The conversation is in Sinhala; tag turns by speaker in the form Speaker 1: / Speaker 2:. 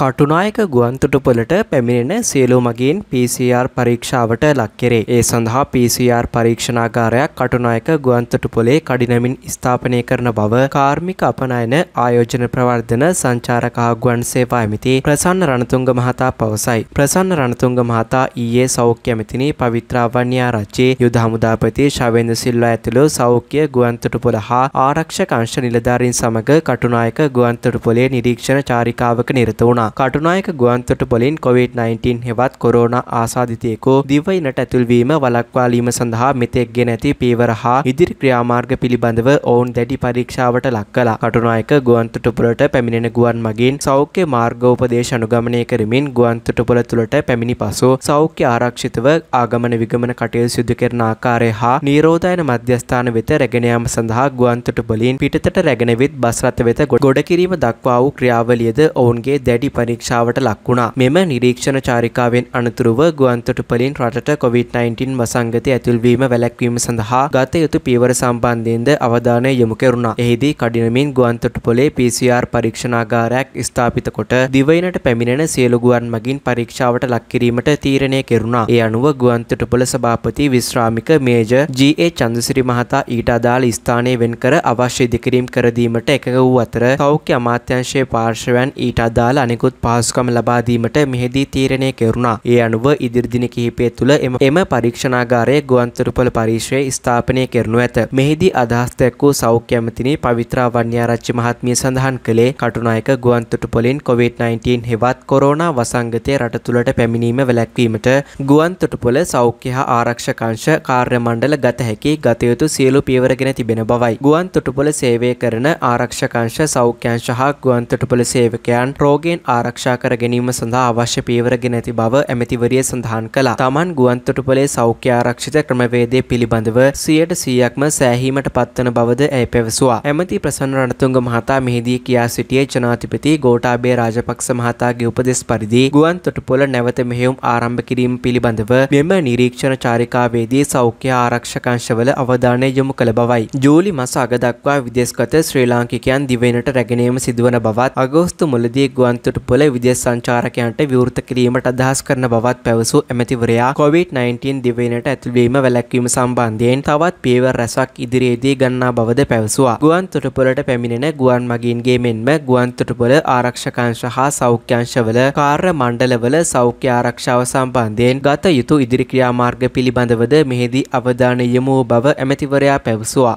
Speaker 1: කටුනායක ගුවන්තොටුපොලට පැමිණෙන සියලුමගින් PCR පරීක්ෂාවට ලක් කෙරේ. ඒ සඳහා PCR පරීක්ෂණාගාරයක් කටුනායක ගුවන්තොටුපොලේ කඩිනමින් ස්ථාපනය කරන බව කාර්මික අපනයන ආයෝජන ප්‍රවර්ධන සංචාරක හා ගුවන් සේවා ඇමති ප්‍රසන්න රණතුංග මහතා පවසයි. ප්‍රසන්න රණතුංග මහතා ඊයේ සෞඛ්‍ය ඇමතිනි පවිත්‍රා වන්‍යාරච්චි යුද හමුදාපති ශවේන්ද්‍ර සිල්වා ඇතුළු සෞඛ්‍ය ගුවන්තොටුපොල හා ආරක්ෂක අංශ නිලධාරීන් සමග කටුනායක ගුවන්තොටුපොලේ නිරීක්ෂණ චාරිකාවක නිරත වුණා. කටුනායක ගුවන්තොටුපොලින් කොවිD-19 හෙවත් කොරෝනා ආසාදිතයෙකු දිවයිනට ඇතුල්වීම වළක්වාලීම සඳහා මෙතෙක් ගෙන ඇති පීවර හා ඉදිරි ක්‍රියාමාර්ග පිළිබඳව ඔවුන් දැඩි පරීක්ෂාවට ලක් කළා. කටුනායක ගුවන්තොටුපොලට පැමිණෙන ගුවන් මගින් සෞඛ්‍ය මාර්ගෝපදේශ අනුගමනය කරමින් ගුවන්තොටුපොල තුළට පැමිණි පසු සෞඛ්‍ය ආරක්ෂිතව ආගමන විගමන කටයුතු සිදු කරන ආකාරය හා නීරෝධායන මධ්‍යස්ථාන වෙත රැගෙන යාම සඳහා ගුවන්තොටුපොලින් පිටතට රැගෙන වෙත් බස් රථ වෙත ගොඩ කිරීම දක්වා වූ ක්‍රියාවලියද ඔවුන්ගේ දැඩි පරීක්ෂාවට ලක්වුණා. මෙම නිරීක්ෂණ චාරිකාවෙන් අනතුරුව ගුවන්තොටුපලින් රටට COVID-19 වසංගතය ඇතුල්වීම වැළැක්වීම සඳහා ගත යුතු පීවර සම්බන්ධයෙන්ද අවධානය යොමු කෙරුණා. එහිදී කඩිනමින් ගුවන්තොටුපොලේ PCR පරීක්ෂණාගාරයක් ස්ථාපිත කොට දිවයිනට පැමිණෙන සියලු ගුවන් මගින් පරීක්ෂාවට ලක් කිරීමට තීරණය කෙරුණා. ඒ අනුව ගුවන්තොටුපොල සභාපති විශ්‍රාමික මේජර් ජී.ඒ. චන්දසිරි මහතා ඊට අදාළ ස්ථානය වෙන්කර අවශ්‍ය ඉදිකිරීම් කරදීමට එකඟ වූ අතර සෞඛ්‍ය අමාත්‍යංශයේ පාර්ශවයන් ඊට අදාළ අනෙකුත් අනෙකුත් පහසුකම් ලබා දීමට මෙහිදී තීරණය කෙරුණා. ඒ අනුව ඉදිරි දින කිහිපය තුළ එම පරීක්ෂණාගාරය ගුවන්තොටුපළ පරිශ්‍රයේ ස්ථාපනය කරනු ඇත. මෙහිදී අදහස් දැක්වූ සෞඛ්‍ය ඇමතිනි පවිත්‍රා වන්‍යාරච්චි මහත්මිය සඳහන් කළේ කටුනායක ගුවන්තොටුපොලින් COVID-19 හෙවත් කොරෝනා වසංගතය රට තුළට පැමිණීම වැළැක්වීමට ගුවන්තොටුපොළ සෞඛ්‍ය හා ආරක්ෂකංශ කාර්ය මණ්ඩල ගත හැකි ගතයුතු සියලු පියවරගෙන තිබෙන බවයි. ගුවන්තොටුපොළ සේවය කරන ආරක්ෂකංශ සෞඛ්‍යංශ හා ගුවන්තොටුපොළ සේවකයන් රෝගයෙන් ආරක්ෂා කර ගැනීම සඳහා අවශ්‍ය පීවරගෙන ඇති බව ඇමතිවරිය සඳහන් කළා. තමන් ගුවන්තොටුපලේ සෞඛ්‍ය ආරක්ෂිත ක්‍රමවේදය පිළිබඳව 100%ක්ම සෑහීමට පත්වන බවද ඇය පැවසුවා. ඇමති ප්‍රසන්න රණතුංග මහතා මෙහිදී කියා සිටියේ ජනාධිපති ගෝඨාභය රාජපක්ෂ මහතාගේ උපදෙස් පරිදි ගුවන්තොටුපොළ නැවත මෙහෙයුම් ආරම්භ කිරීම පිළිබඳව මෙම නිරීක්ෂණ චාරිකාවේදී සෞඛ්‍ය ආරක්ෂකංශවල අවධානය යොමු කළ බවයි. ජූලි මස අග දක්වා විදේශගත ශ්‍රී ලාංකිකයන් දිවෙනට රැගෙනීම සිදුවන බවත් අගෝස්තු මුලදී ගුවන්තොටු පොල විදෙස් සංචාරකයන්ට විවෘත කිරීමට අදහස් කරන බවත් පැවසූ ඇමතිවරයා COVID-19 දිවෙනට ඇතුළවීම වැළැක්වීම සම්බන්ධයෙන් තවත් පියවර රැසක් ඉදිරියේදී ගන්නා බවද පැවසුවා. ගුවන් තොටුපොලට පැමිණෙන ගුවන් මගින්ගේ මෙන්ම ගුවන් තොටුපොල ආරක්ෂකංශ හා සෞඛ්‍යංශවල කාර්ය මණ්ඩලවල සෞඛ්‍ය ආරක්ෂාව සම්බන්ධයෙන් ගත යුතු ඉදිරි ක්‍රියාමාර්ග පිළිබඳවද මෙහිදී අවධානය යොමු බව ඇමතිවරයා පැවසුවා.